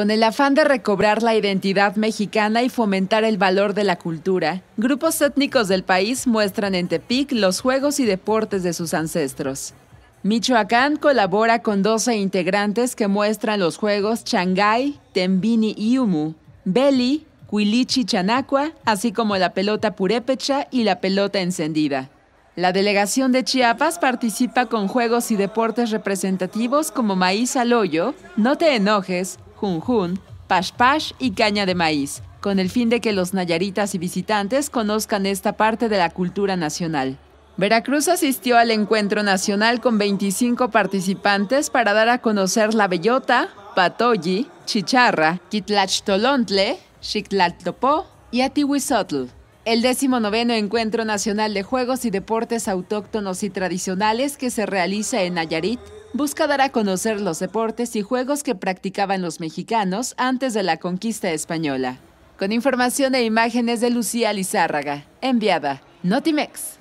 Con el afán de recobrar la identidad mexicana y fomentar el valor de la cultura, grupos étnicos del país muestran en Tepic los juegos y deportes de sus ancestros. Michoacán colabora con 12 integrantes que muestran los juegos Changay, Tembini y Umu, Beli, Cuilichi Chanacua, así como la pelota purépecha y la pelota encendida. La delegación de Chiapas participa con juegos y deportes representativos como maíz al hoyo, no te enojes, junjun, pashpash y caña de maíz, con el fin de que los nayaritas y visitantes conozcan esta parte de la cultura nacional. Veracruz asistió al encuentro nacional con 25 participantes para dar a conocer la bellota, patoyi, chicharra, kitlachtolontle, xictlaltopó y atihuizotl. El noveno Encuentro Nacional de Juegos y Deportes Autóctonos y Tradicionales que se realiza en Nayarit busca dar a conocer los deportes y juegos que practicaban los mexicanos antes de la conquista española. Con información e imágenes de Lucía Lizárraga, enviada Notimex.